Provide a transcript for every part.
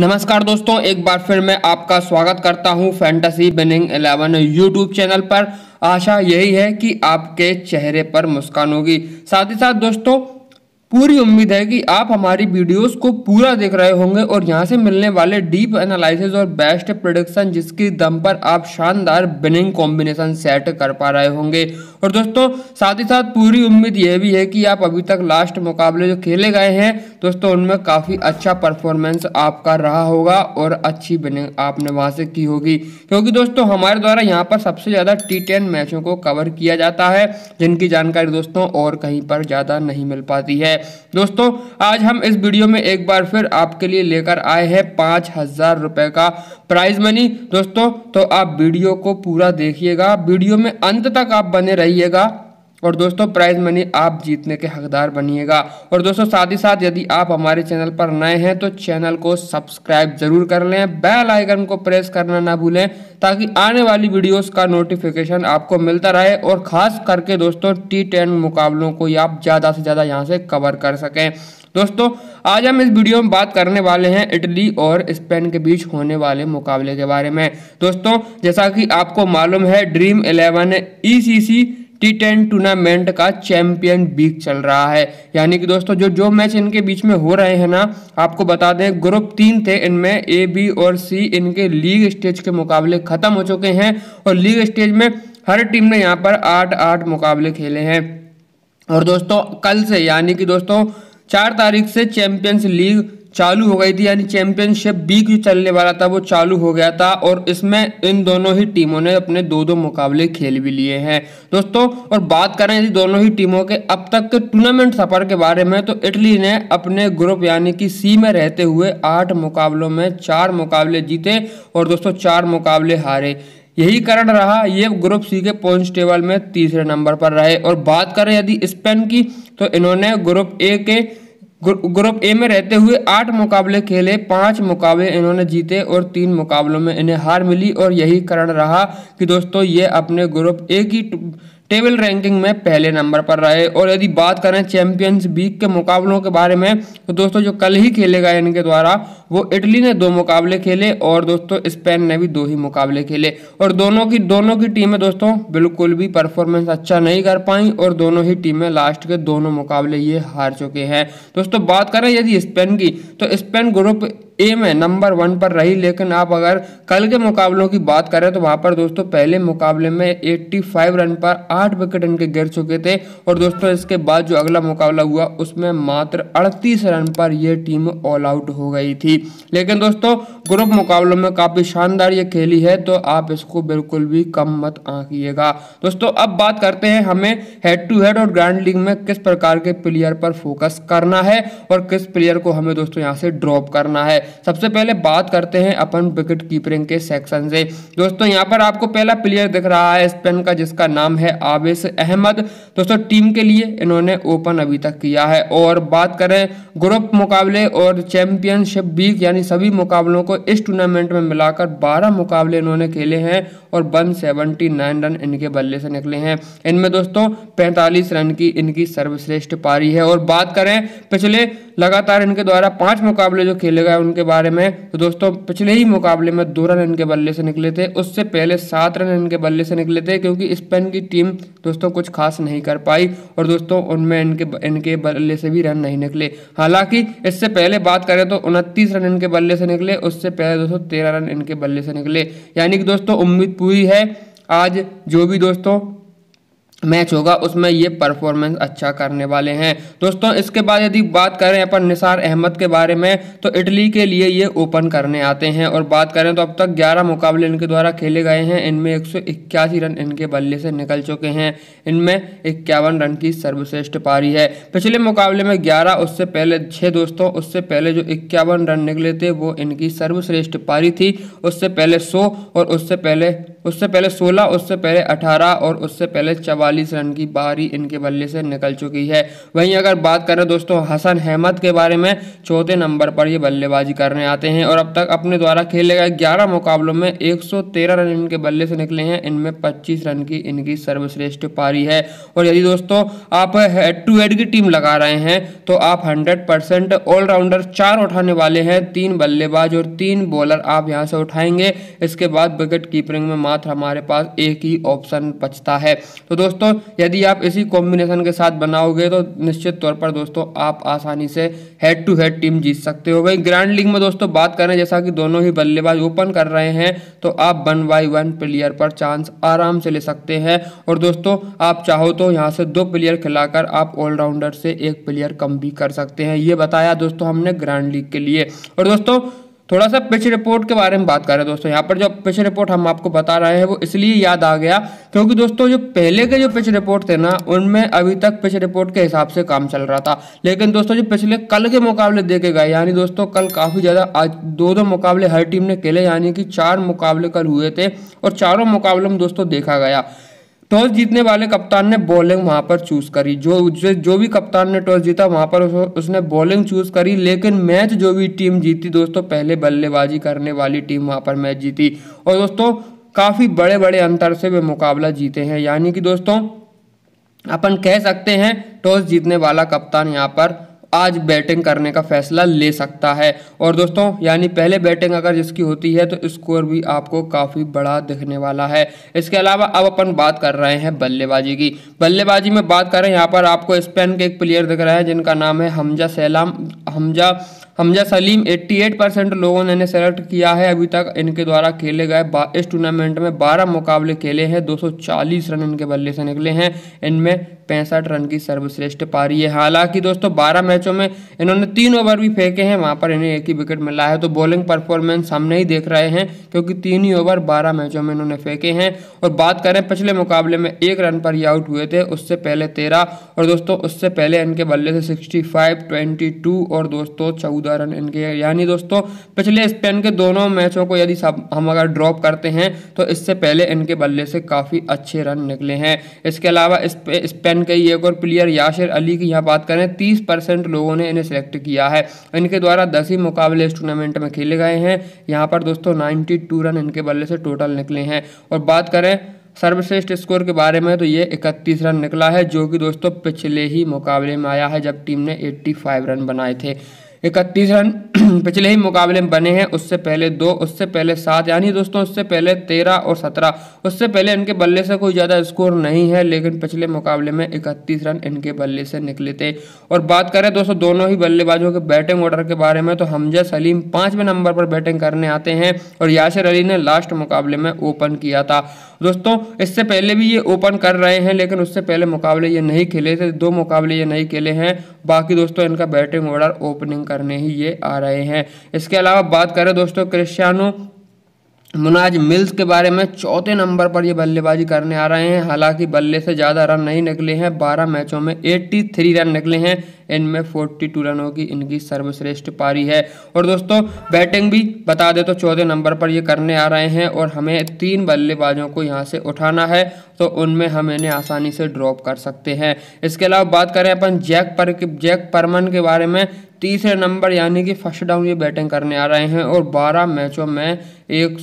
नमस्कार दोस्तों एक बार फिर मैं आपका स्वागत करता हूं fantasy winning eleven YouTube channel पर आशा यही है कि आपके चेहरे पर मुस्कान होगी साथ ही साथ दोस्तों पूरी उम्मीद है कि आप हमारी वीडियोस को पूरा देख रहे होंगे और यहाँ से मिलने वाले डीप एनालिसिस और बेस्ट प्रोडक्शन जिसके दम पर आप शानदार बिनिंग कॉम्बिनेशन सेट कर पा रहे होंगे और दोस्तों साथ ही साथ पूरी उम्मीद यह भी है कि आप अभी तक लास्ट मुकाबले जो खेले गए हैं दोस्तों उनमें काफ़ी अच्छा परफॉर्मेंस आपका रहा होगा और अच्छी बिनिंग आपने वहाँ से की होगी क्योंकि दोस्तों हमारे द्वारा यहाँ पर सबसे ज़्यादा टी टेन मैचों को कवर किया जाता है जिनकी जानकारी दोस्तों और कहीं पर ज़्यादा नहीं मिल पाती है दोस्तों आज हम इस वीडियो में एक बार फिर आपके लिए लेकर आए हैं पाँच हज़ार रुपये का प्राइज मनी दोस्तों तो आप वीडियो को पूरा देखिएगा वीडियो में अंत तक आप बने रहिएगा और दोस्तों प्राइज मनी आप जीतने के हकदार बनिएगा और दोस्तों साथ ही साथ यदि आप हमारे चैनल पर नए हैं तो चैनल को सब्सक्राइब जरूर कर लें बेल आइकन को प्रेस करना ना भूलें ताकि आने वाली वीडियोस का नोटिफिकेशन आपको मिलता रहे और ख़ास करके दोस्तों टी टेन मुकाबलों को आप ज़्यादा से ज़्यादा यहाँ से कवर कर सकें दोस्तों आज हम इस वीडियो में बात करने वाले हैं इटली और स्पेन के बीच होने वाले मुकाबले के बारे में दोस्तों जैसा कि आपको मालूम है Dream eleven E C C T ten tournament का चैंपियन वीक चल रहा है यानी कि दोस्तों जो जो मैच इनके बीच में हो रहे हैं ना आपको बता दें ग्रुप तीन थे इनमें ए बी और सी इनके लीग स्टेज के मुकाबले खत्म हो चुके हैं और लीग स्टेज में हर टीम ने यहाँ पर आठ आठ मुकाबले खेले हैं और दोस्तों कल से यानी कि दोस्तों चार तारीख से चैंपियंस लीग चालू हो गई थी यानी चैंपियनशिप बी जो चलने वाला था वो चालू हो गया था और इसमें इन दोनों ही टीमों ने अपने दो दो मुकाबले खेल भी लिए हैं दोस्तों और बात करें यदि दोनों ही टीमों के अब तक के टूर्नामेंट सफर के बारे में तो इटली ने अपने ग्रुप यानी कि सी में रहते हुए आठ मुकाबलों में चार मुकाबले जीते और दोस्तों चार मुकाबले हारे यही कारण रहा ये ग्रुप सी के पॉइंट टेबल में तीसरे नंबर पर रहे और बात करें यदि स्पेन की तो इन्होंने ग्रुप ए के ग्रुप ए में रहते हुए आठ मुकाबले खेले पांच मुकाबले इन्होंने जीते और तीन मुकाबलों में इन्हें हार मिली और यही कारण रहा कि दोस्तों ये अपने ग्रुप ए की टेबल रैंकिंग में पहले नंबर पर रहे और यदि बात करें चैंपियंस वीक के मुकाबलों के बारे में तो दोस्तों जो कल ही खेले गए इनके द्वारा वो इटली ने दो मुकाबले खेले और दोस्तों स्पेन ने भी दो ही मुकाबले खेले और दोनों की दोनों की टीमें दोस्तों बिल्कुल भी परफॉर्मेंस अच्छा नहीं कर पाई और दोनों ही टीमें लास्ट के दोनों मुकाबले ये हार चुके हैं दोस्तों बात करें यदि स्पेन की तो स्पेन ग्रुप ए में नंबर वन पर रही लेकिन आप अगर कल के मुकाबलों की बात करें तो वहां पर दोस्तों पहले मुकाबले में 85 रन पर आठ विकेट इनके गिर चुके थे और दोस्तों इसके बाद जो अगला मुकाबला हुआ उसमें मात्र 38 रन पर यह टीम ऑल आउट हो गई थी लेकिन दोस्तों ग्रुप मुकाबलों में काफ़ी शानदार ये खेली है तो आप इसको बिल्कुल भी कम मत आंकिएगा दोस्तों अब बात करते हैं हमें हेड टू हेड और ग्रैंड लीग में किस प्रकार के प्लेयर पर फोकस करना है और किस प्लेयर को हमें दोस्तों यहाँ से ड्रॉप करना है सबसे पहले बात करते हैं अपन विकेट कीपरिंग के सेक्शन से दोस्तों यहाँ पर आपको पहला प्लेयर दिख रहा है स्पेन का जिसका नाम है आवेश अहमद दोस्तों टीम के लिए इन्होंने ओपन अभी तक किया है और बात करें ग्रुप मुकाबले और चैंपियनशिप वीक यानी सभी मुकाबलों को इस टूर्नामेंट में मिलाकर बारह मुकाबले इन्होंने खेले हैं और 179 रन इनके बल्ले से निकले हैं इनमें दोस्तों 45 रन की इनकी सर्वश्रेष्ठ पारी है और बात करें पिछले लगातार इनके द्वारा पांच मुकाबले जो खेले गए उनके बारे में तो दोस्तों पिछले ही मुकाबले में दो रन इनके बल्ले से निकले थे उससे पहले सात रन इनके बल्ले से निकले थे क्योंकि स्पेन की टीम दोस्तों कुछ खास नहीं कर पाई और दोस्तों उनमें इनके इनके बल्ले से भी रन नहीं निकले हालांकि इससे पहले बात करें तो उनतीस रन इनके बल्ले से निकले उससे पहले दोस्तों तेरह रन इनके बल्ले से निकले यानी कि दोस्तों उम्मीद हुई है आज जो भी दोस्तों मैच होगा उसमें ये परफॉर्मेंस अच्छा करने वाले हैं दोस्तों इसके बाद यदि बात करें अपन निसार अहमद के बारे में तो इटली के लिए ये ओपन करने आते हैं और बात करें तो अब तक 11 मुकाबले इनके द्वारा खेले गए हैं इनमें एक रन इनके बल्ले से निकल चुके हैं इनमें इक्यावन रन की सर्वश्रेष्ठ पारी है पिछले मुकाबले में ग्यारह उससे पहले छः दोस्तों उससे पहले जो इक्यावन रन निकले थे वो इनकी सर्वश्रेष्ठ पारी थी उससे पहले सौ और उससे पहले उससे पहले सोलह उससे पहले अठारह और उससे पहले चवालीस चालीस रन की बारी इनके बल्ले से निकल चुकी है वहीं अगर बात करें दोस्तों हसन अहमद के बारे में चौथे नंबर पर ये बल्लेबाजी करने आते हैं और अब तक अपने द्वारा खेले गए ग्यारह मुकाबलों में एक रन इनके बल्ले से निकले हैं इनमें पच्चीस रन की इनकी सर्वश्रेष्ठ पारी है और यदि दोस्तों आप हेड टू हेड की टीम लगा रहे हैं तो आप हंड्रेड परसेंट ऑलराउंडर चार उठाने वाले हैं तीन बल्लेबाज और तीन बॉलर आप यहां से उठाएंगे इसके बाद विकेट कीपरिंग में मात्र हमारे पास एक ही ऑप्शन बचता है तो दोस्तों दोस्तों यदि आप इसी कॉम्बिनेशन के साथ बनाओगे तो निश्चित तौर पर दोस्तों आप आसानी से हेड टू हेड टीम जीत सकते हो वहीं ग्रैंड लीग में दोस्तों बात करें जैसा कि दोनों ही बल्लेबाज ओपन कर रहे हैं तो आप वन बाई वन प्लेयर पर चांस आराम से ले सकते हैं और दोस्तों आप चाहो तो यहाँ से दो प्लेयर खिलाकर आप ऑलराउंडर से एक प्लेयर कम भी कर सकते हैं ये बताया दोस्तों हमने ग्रैंड लीग के लिए और दोस्तों थोड़ा सा पिच रिपोर्ट के बारे में बात कर रहे हैं दोस्तों यहाँ पर जो पिच रिपोर्ट हम आपको बता रहे हैं वो इसलिए याद आ गया क्योंकि दोस्तों जो पहले के जो पिच रिपोर्ट थे ना उनमें अभी तक पिच रिपोर्ट के हिसाब से काम चल रहा था लेकिन दोस्तों जो पिछले कल के मुकाबले देखे गए यानी दोस्तों कल काफ़ी ज़्यादा आज दो दो मुकाबले हर टीम ने खेले यानी कि चार मुकाबले कल हुए थे और चारों मुकाबले में दोस्तों देखा गया टॉस जीतने वाले कप्तान ने बॉलिंग वहां पर चूज करी जो जो भी कप्तान ने टॉस जीता वहां पर उसने बॉलिंग चूज करी लेकिन मैच जो भी टीम जीती दोस्तों पहले बल्लेबाजी करने वाली टीम वहां पर मैच जीती और दोस्तों काफ़ी बड़े बड़े अंतर से वे मुकाबला जीते हैं यानी कि दोस्तों अपन कह सकते हैं टॉस जीतने वाला कप्तान यहाँ पर आज बैटिंग करने का फैसला ले सकता है और दोस्तों यानी पहले बैटिंग अगर जिसकी होती है तो स्कोर भी आपको काफ़ी बड़ा दिखने वाला है इसके अलावा अब अपन बात कर रहे हैं बल्लेबाजी की बल्लेबाजी में बात करें यहाँ पर आपको स्पेन के एक प्लेयर दिख रहा है जिनका नाम है हमजा सैलाम हमजा हमजा सलीम 88 परसेंट लोगों ने इन्हें सेलेक्ट किया है अभी तक इनके द्वारा खेले गए इस टूर्नामेंट में 12 मुकाबले खेले हैं 240 रन इनके बल्ले से निकले हैं इनमें पैंसठ रन की सर्वश्रेष्ठ पारी है हालांकि दोस्तों 12 मैचों में इन्होंने तीन ओवर भी फेंके हैं वहां पर इन्हें एक ही विकेट मिला है तो बॉलिंग परफॉर्मेंस हम नहीं देख रहे हैं क्योंकि तीन ही ओवर बारह मैचों में इन्होंने फेंके हैं और बात करें पिछले मुकाबले में एक रन पर ही आउट हुए थे उससे पहले तेरह और दोस्तों उससे पहले इनके बल्ले से सिक्सटी फाइव और दोस्तों चौदह का रन इनके यानी दोस्तों पिछले स्पेन के दोनों मैचों को यदि हम अगर ड्रॉप करते हैं तो इससे पहले इनके बल्ले से काफ़ी अच्छे रन निकले हैं इसके अलावा स्पेन के एक और प्लेयर याशिर अली की यहाँ बात करें तीस लोगों ने इन्हें सेलेक्ट किया है इनके द्वारा दस ही मुकाबले इस टूर्नामेंट में खेले गए हैं यहाँ पर दोस्तों नाइन्टी रन इनके बल्ले से टोटल निकले हैं और बात करें सर्वश्रेष्ठ स्कोर के बारे में तो ये 31 रन निकला है जो कि दोस्तों पिछले ही मुकाबले में आया है जब टीम ने 85 रन बनाए थे इकतीस रन पिछले ही मुकाबले में बने हैं उससे पहले दो उससे पहले सात यानी दोस्तों उससे पहले तेरह और सत्रह उससे पहले इनके बल्ले से कोई ज़्यादा स्कोर नहीं है लेकिन पिछले मुकाबले में इकतीस रन इनके बल्ले से निकले थे और बात करें दोस्तों दोनों ही बल्लेबाजों के बैटिंग ऑर्डर के बारे में तो हमजा सलीम पाँचवें नंबर पर बैटिंग करने आते हैं और यासिर अली ने लास्ट मुकाबले में ओपन किया था दोस्तों इससे पहले भी ये ओपन कर रहे हैं लेकिन उससे पहले मुकाबले ये नहीं खेले थे दो मुकाबले ये नहीं खेले हैं बाकी दोस्तों इनका बैटिंग ऑर्डर ओपनिंग करने ही ये आ रहे हैं इसके अलावा बात करें दोस्तों क्रिस्टियानो मुनाज मिल्स के बारे में चौथे नंबर पर ये बल्लेबाजी करने आ रहे हैं हालांकि बल्ले से ज़्यादा रन नहीं निकले हैं 12 मैचों में 83 रन निकले हैं इनमें 42 रनों की इनकी सर्वश्रेष्ठ पारी है और दोस्तों बैटिंग भी बता दे तो चौदह नंबर पर ये करने आ रहे हैं और हमें तीन बल्लेबाजों को यहाँ से उठाना है तो उनमें हम इन्हें आसानी से ड्रॉप कर सकते हैं इसके अलावा बात करें अपन जैक पर जैक परमन के बारे में तीसरे नंबर यानी कि फर्स्ट डाउन ये बैटिंग करने आ रहे हैं और 12 मैचों में एक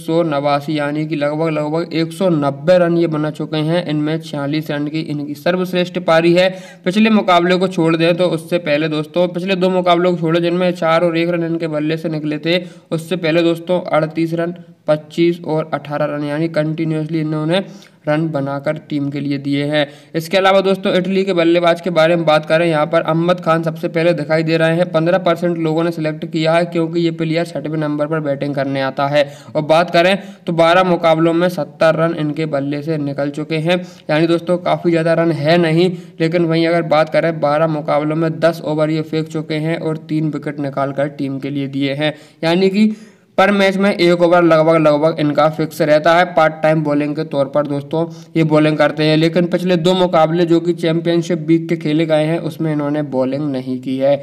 यानी कि लगभग लगभग 190 रन ये बना चुके हैं इनमें छियालीस रन की इनकी सर्वश्रेष्ठ पारी है पिछले मुकाबले को छोड़ दें तो उससे उससे पहले दोस्तों पिछले दो मुकाबलों को छोड़े जिनमें चार और एक रन इनके बल्ले से निकले थे उससे पहले दोस्तों अड़तीस रन पच्चीस और अठारह रन यानी कंटिन्यूसली इन्होंने रन बनाकर टीम के लिए दिए हैं इसके अलावा दोस्तों इटली के बल्लेबाज के बारे में बात करें यहाँ पर अहमद खान सबसे पहले दिखाई दे रहे हैं पंद्रह परसेंट लोगों ने सिलेक्ट किया है क्योंकि ये प्लेयर छठवें नंबर पर बैटिंग करने आता है और बात करें तो बारह मुकाबलों में सत्तर रन इनके बल्ले से निकल चुके हैं यानी दोस्तों काफ़ी ज़्यादा रन है नहीं लेकिन वहीं अगर बात करें बारह मुकाबलों में दस ओवर ये फेंक चुके हैं और तीन विकेट निकाल कर टीम के लिए दिए हैं यानी कि पर मैच में एक ओवर लगभग लगभग इनका फिक्स रहता है पार्ट टाइम बॉलिंग के तौर पर दोस्तों ये बॉलिंग करते हैं लेकिन पिछले दो मुकाबले जो कि चैंपियनशिप वीक के खेले गए हैं उसमें इन्होंने बॉलिंग नहीं की है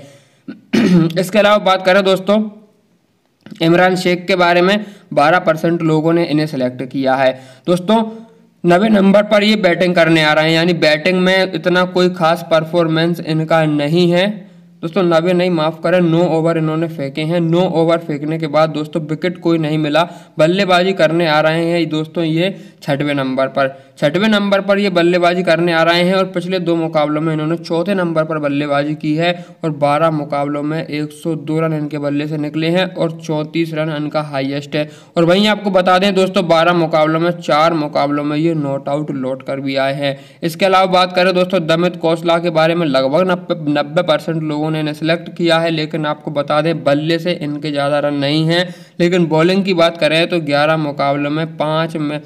इसके अलावा बात करें दोस्तों इमरान शेख के बारे में 12 परसेंट लोगों ने इन्हें सेलेक्ट किया है दोस्तों नवे नंबर पर ये बैटिंग करने आ रहे हैं यानी बैटिंग में इतना कोई खास परफॉर्मेंस इनका नहीं है दोस्तों नब्बे नहीं माफ करें नौ ओवर इन्होंने फेंके हैं नौ ओवर फेंकने के बाद दोस्तों विकेट कोई नहीं मिला बल्लेबाजी करने आ रहे हैं दोस्तों ये छठवें नंबर पर छठवें नंबर पर ये बल्लेबाजी करने आ रहे हैं और पिछले दो मुकाबलों में इन्होंने चौथे नंबर पर बल्लेबाजी की है और बारह मुकाबलों में एक रन इनके बल्ले से निकले हैं और चौंतीस रन इनका हाइएस्ट है और वहीं आपको बता दें दोस्तों बारह मुकाबलों में चार मुकाबलों में ये नॉट आउट लौट कर भी आए हैं इसके अलावा बात करें दोस्तों दमित कौशला के बारे में लगभग नब्बे परसेंट लोगों उन्हें सेलेक्ट किया है लेकिन आपको बता दें बल्ले से इनके ज़्यादा रन नहीं हैं लेकिन बॉलिंग की बात करें तो ग्यारह मुकाबलों में पाँच में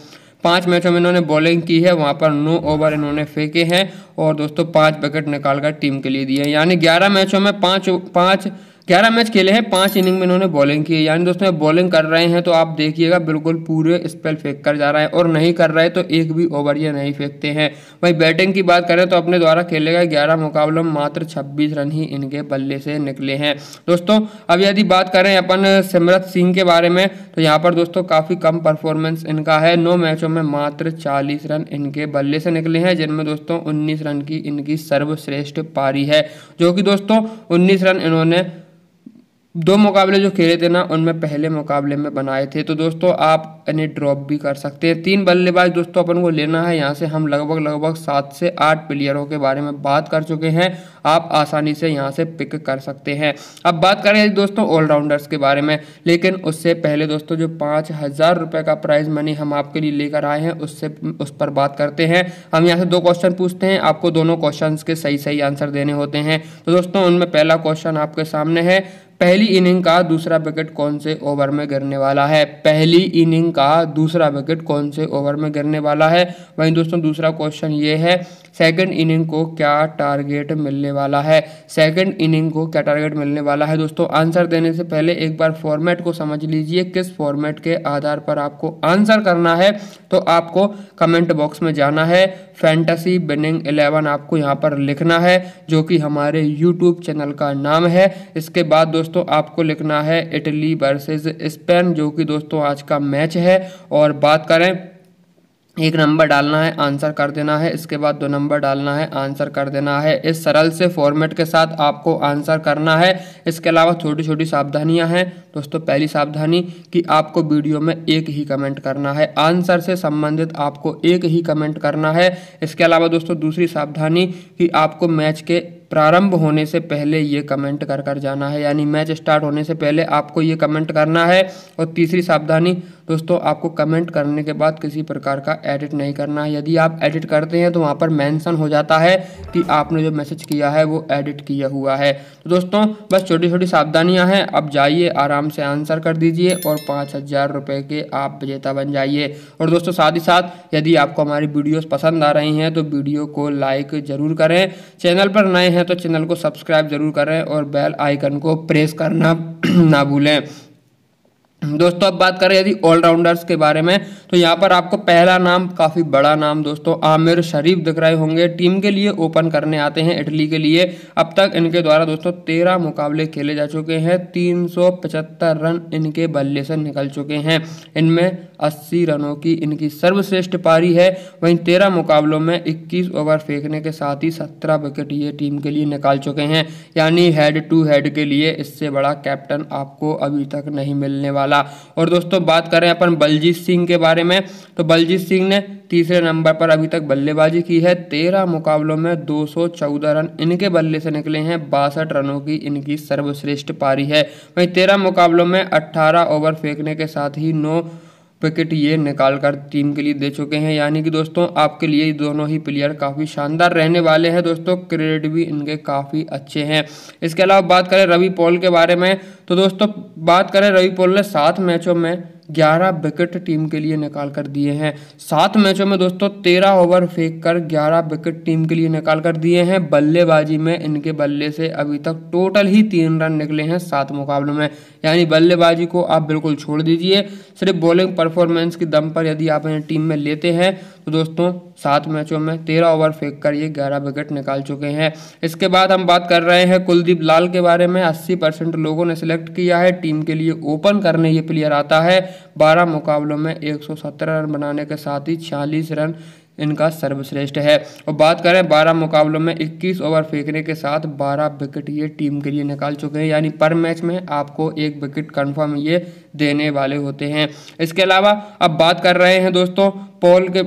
पाँच मैचों में इन्होंने बॉलिंग की है वहाँ पर नौ ओवर इन्होंने फेंके हैं और दोस्तों पाँच विकेट निकालकर टीम के लिए दिए हैं यानी ग्यारह मैचों में पाँच पाँच ग्यारह मैच खेले हैं पांच इनिंग में इन्होंने बॉलिंग की है यानी दोस्तों बॉलिंग कर रहे हैं तो आप देखिएगा बिल्कुल पूरे स्पेल फेंक कर जा रहा है और नहीं कर रहे तो एक भी ओवर ये नहीं फेंकते हैं भाई बैटिंग की बात करें तो अपने द्वारा खेले गए ग्यारह मुकाबलों में मात्र छब्बीस रन ही इनके बल्ले से निकले हैं दोस्तों अब यदि बात करें अपन सिमरत सिंह के बारे में तो यहाँ पर दोस्तों काफ़ी कम परफॉर्मेंस इनका है नौ मैचों में मात्र चालीस रन इनके बल्ले से निकले हैं जिनमें दोस्तों उन्नीस रन की इनकी सर्वश्रेष्ठ पारी है जो कि दोस्तों उन्नीस रन इन्होंने दो मुकाबले जो खेले थे ना उनमें पहले मुकाबले में बनाए थे तो दोस्तों आप इन्हें ड्रॉप भी कर सकते हैं तीन बल्लेबाज दोस्तों अपन को लेना है यहाँ से हम लगभग लगभग सात से आठ प्लेयरों के बारे में बात कर चुके हैं आप आसानी से यहाँ से पिक कर सकते हैं अब बात करें दोस्तों ऑलराउंडर्स के बारे में लेकिन उससे पहले दोस्तों जो पाँच हज़ार रुपये का प्राइज़ मनी हम आपके लिए लेकर आए हैं उससे उस पर बात करते हैं हम यहाँ से दो क्वेश्चन पूछते हैं आपको दोनों क्वेश्चन के सही सही आंसर देने होते हैं तो दोस्तों उनमें पहला क्वेश्चन आपके सामने है पहली इनिंग का दूसरा विकेट कौन से ओवर में गिरने वाला है पहली इनिंग का दूसरा विकेट कौन से ओवर में गिरने वाला है वहीं दोस्तों दूसरा क्वेश्चन ये है सेकंड इनिंग को क्या टारगेट मिलने वाला है सेकंड इनिंग को क्या टारगेट मिलने वाला है दोस्तों आंसर देने से पहले एक बार फॉर्मेट को समझ लीजिए किस फॉर्मेट के आधार पर आपको आंसर करना है तो आपको कमेंट बॉक्स में जाना है फैंटसी बिनिंग इलेवन आपको यहाँ पर लिखना है जो कि हमारे यूट्यूब चैनल का नाम है इसके बाद दोस्तों आपको लिखना है इटली वर्सेज स्पेन जो कि दोस्तों आज का मैच है और बात करें एक नंबर डालना है आंसर कर देना है इसके बाद दो नंबर डालना है आंसर कर देना है इस सरल से फॉर्मेट के साथ आपको आंसर करना है इसके अलावा छोटी छोटी सावधानियां हैं दोस्तों पहली सावधानी कि आपको वीडियो में एक ही कमेंट करना है आंसर से संबंधित आपको एक ही कमेंट करना है इसके अलावा दोस्तों दूसरी सावधानी कि आपको मैच के प्रारंभ होने से पहले ये कमेंट कर कर जाना है यानी मैच स्टार्ट होने से पहले आपको ये कमेंट करना है और तीसरी सावधानी दोस्तों आपको कमेंट करने के बाद किसी प्रकार का एडिट नहीं करना है यदि आप एडिट करते हैं तो वहाँ पर मेंशन हो जाता है कि आपने जो मैसेज किया है वो एडिट किया हुआ है तो दोस्तों बस छोटी छोटी सावधानियाँ हैं अब जाइए आराम से आंसर कर दीजिए और पाँच हज़ार रुपये के आप विजेता बन जाइए और दोस्तों साथ ही साथ यदि आपको हमारी वीडियोज़ पसंद आ रही हैं तो वीडियो को लाइक ज़रूर करें चैनल पर नए हैं हैं तो चैनल को सब्सक्राइब जरूर करें और बेल आइकन को प्रेस करना ना भूलें दोस्तों अब बात करें यदि ऑलराउंडर्स के बारे में तो यहाँ पर आपको पहला नाम काफ़ी बड़ा नाम दोस्तों आमिर शरीफ दिख रहे होंगे टीम के लिए ओपन करने आते हैं इटली के लिए अब तक इनके द्वारा दोस्तों तेरह मुकाबले खेले जा चुके हैं तीन सौ पचहत्तर रन इनके बल्ले से निकल चुके हैं इनमें अस्सी रनों की इनकी सर्वश्रेष्ठ पारी है वहीं तेरह मुकाबलों में इक्कीस ओवर फेंकने के साथ ही सत्रह विकेट ये टीम के लिए निकाल चुके हैं यानी हेड टू हेड के लिए इससे बड़ा कैप्टन आपको अभी तक नहीं मिलने वाला वाला और दोस्तों बात करें अपन बलजीत सिंह के बारे में तो बलजीत सिंह ने तीसरे नंबर पर अभी तक बल्लेबाजी की है तेरह मुकाबलों में चौदह रन इनके बल्ले से निकले हैं बासठ रनों की इनकी सर्वश्रेष्ठ पारी है वहीं तेरह मुकाबलों में अट्ठारह ओवर फेंकने के साथ ही नौ विकेट ये निकाल कर टीम के लिए दे चुके हैं यानी कि दोस्तों आपके लिए दोनों ही प्लेयर काफ़ी शानदार रहने वाले हैं दोस्तों क्रेडिट भी इनके काफ़ी अच्छे हैं इसके अलावा बात करें रवि पॉल के बारे में तो दोस्तों बात करें रवि पॉल ने सात मैचों में ग्यारह विकेट टीम के लिए निकाल कर दिए हैं सात मैचों में दोस्तों तेरह ओवर फेंक कर ग्यारह विकेट टीम के लिए निकाल कर दिए हैं बल्लेबाजी में इनके बल्ले से अभी तक टोटल ही तीन रन निकले हैं सात मुकाबलों में यानी बल्लेबाजी को आप बिल्कुल छोड़ दीजिए सिर्फ बॉलिंग परफॉर्मेंस के दम पर यदि आप इन्हें टीम में लेते हैं तो दोस्तों सात मैचों में तेरह ओवर फेंक कर ये ग्यारह विकेट निकाल चुके हैं इसके बाद हम बात कर रहे हैं कुलदीप लाल के बारे में अस्सी परसेंट लोगों ने सिलेक्ट किया है टीम के लिए ओपन करने ये प्लेयर आता है बारह मुकाबलों में एक रन बनाने के साथ ही छियालीस रन इनका सर्वश्रेष्ठ है और बात करें 12 मुकाबलों में 21 ओवर फेंकने के साथ 12 विकेट ये टीम के लिए निकाल चुके हैं यानी पर मैच में आपको एक विकेट कंफर्म ये देने वाले होते हैं इसके अलावा अब बात कर रहे हैं दोस्तों पॉल के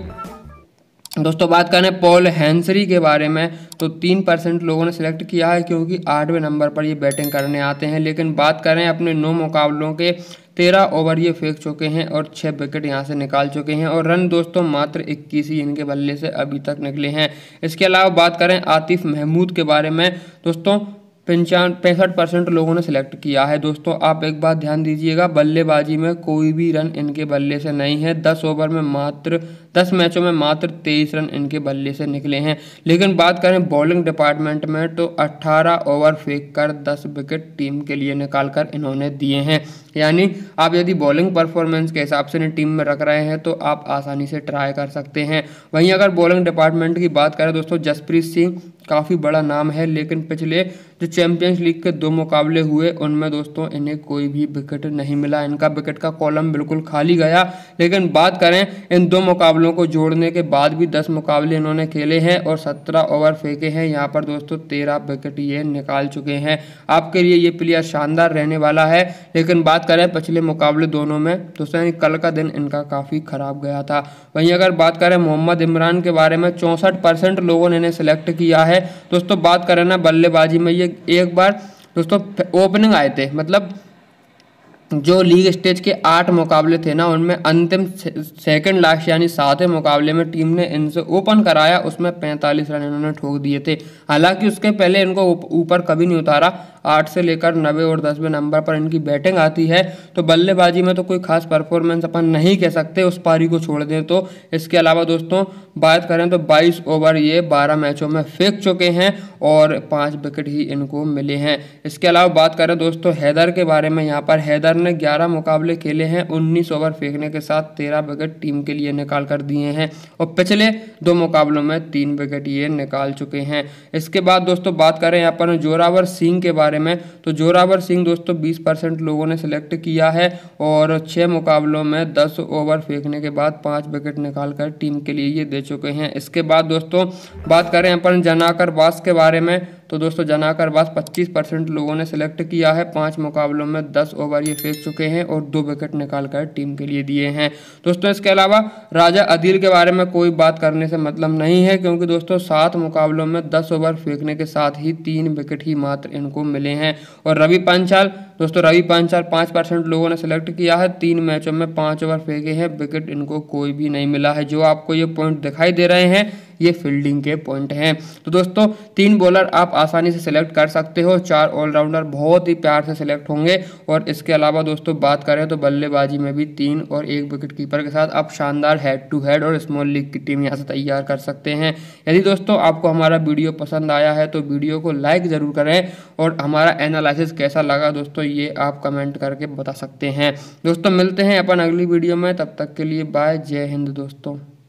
दोस्तों बात करें पॉल हैंसरी के बारे में तो तीन परसेंट लोगों ने सिलेक्ट किया है क्योंकि आठवें नंबर पर ये बैटिंग करने आते हैं लेकिन बात करें अपने नौ मुकाबलों के तेरह ओवर ये फेंक चुके हैं और छः विकेट यहाँ से निकाल चुके हैं और रन दोस्तों मात्र इक्कीस ही इनके बल्ले से अभी तक निकले हैं इसके अलावा बात करें आतिफ महमूद के बारे में दोस्तों पंचान पैंसठ परसेंट लोगों ने सिलेक्ट किया है दोस्तों आप एक बात ध्यान दीजिएगा बल्लेबाजी में कोई भी रन इनके बल्ले से नहीं है दस ओवर में मात्र दस मैचों में मात्र तेईस रन इनके बल्ले से निकले हैं लेकिन बात करें बॉलिंग डिपार्टमेंट में तो अट्ठारह ओवर फेंक कर दस विकेट टीम के लिए निकाल कर इन्होंने दिए हैं यानी आप यदि बॉलिंग परफॉर्मेंस के हिसाब से इन्हें टीम में रख रहे हैं तो आप आसानी से ट्राई कर सकते हैं वहीं अगर बॉलिंग डिपार्टमेंट की बात करें दोस्तों जसप्रीत सिंह काफ़ी बड़ा नाम है लेकिन पिछले जो चैंपियंस लीग के दो मुकाबले हुए उनमें दोस्तों इन्हें कोई भी विकेट नहीं मिला इनका विकेट का कॉलम बिल्कुल खाली गया लेकिन बात करें इन दो मुकाबले मुकाबलों को जोड़ने के बाद भी दस मुकाबले इन्होंने खेले हैं और सत्रह ओवर फेंके हैं यहाँ पर दोस्तों तेरह विकेट ये निकाल चुके हैं आपके लिए ये प्लेयर शानदार रहने वाला है लेकिन बात करें पिछले मुकाबले दोनों में दोस्तों कल का दिन इनका काफ़ी ख़राब गया था वहीं अगर बात करें मोहम्मद इमरान के बारे में चौंसठ लोगों ने इन्हें सेलेक्ट किया है दोस्तों बात करें ना बल्लेबाजी में ये एक बार दोस्तों ओपनिंग आए थे मतलब जो लीग स्टेज के आठ मुकाबले थे ना उनमें अंतिम सेकंड लास्ट यानी सातवें मुकाबले में टीम ने इनसे ओपन कराया उसमें 45 रन इन्होंने ठोक दिए थे हालांकि उसके पहले इनको ऊपर कभी नहीं उतारा आठ से लेकर नबे और दसवें नंबर पर इनकी बैटिंग आती है तो बल्लेबाजी में तो कोई खास परफॉर्मेंस अपन नहीं कह सकते उस पारी को छोड़ दें तो इसके अलावा दोस्तों बात करें तो 22 ओवर ये 12 मैचों में फेंक चुके हैं और पाँच विकेट ही इनको मिले हैं इसके अलावा बात करें दोस्तों हैदर के बारे में यहाँ पर हैदर ने ग्यारह मुकाबले खेले हैं उन्नीस ओवर फेंकने के साथ तेरह विकेट टीम के लिए निकाल कर दिए हैं और पिछले दो मुकाबलों में तीन विकेट ये निकाल चुके हैं इसके बाद दोस्तों बात करें यहाँ पर जोरावर सिंह के बारे बारे में तो जोरावर सिंह दोस्तों बीस परसेंट लोगों ने सिलेक्ट किया है और छः मुकाबलों में दस ओवर फेंकने के बाद पाँच विकेट निकालकर टीम के लिए ये दे चुके हैं इसके बाद दोस्तों बात करें अपन जनाकर वास के बारे में तो दोस्तों जनाकर बस बाद पच्चीस परसेंट लोगों ने सिलेक्ट किया है पांच मुकाबलों में दस ओवर ये फेंक चुके हैं और दो विकेट निकाल कर टीम के लिए दिए हैं दोस्तों इसके अलावा राजा अदील के बारे में कोई बात करने से मतलब नहीं है क्योंकि दोस्तों सात मुकाबलों में दस ओवर फेंकने के साथ ही तीन विकेट ही मात्र इनको मिले हैं और रवि पंचाल दोस्तों रवि पंचाल पाँच परसेंट लोगों ने सिलेक्ट किया है तीन मैचों में पाँच ओवर फेंके हैं विकेट इनको कोई भी नहीं मिला है जो आपको ये पॉइंट दिखाई दे रहे हैं ये फील्डिंग के पॉइंट हैं तो दोस्तों तीन बॉलर आप आसानी से सिलेक्ट कर सकते हो चार ऑलराउंडर बहुत ही प्यार से सिलेक्ट होंगे और इसके अलावा दोस्तों बात करें तो बल्लेबाजी में भी तीन और एक विकेट कीपर के साथ आप शानदार हेड टू हेड और स्मॉल लीग की टीम यहाँ से तैयार कर सकते हैं यदि दोस्तों आपको हमारा वीडियो पसंद आया है तो वीडियो को लाइक ज़रूर करें और हमारा एनालिसिस कैसा लगा दोस्तों ये आप कमेंट करके बता सकते हैं दोस्तों मिलते हैं अपन अगली वीडियो में तब तक के लिए बाय जय हिंद दोस्तों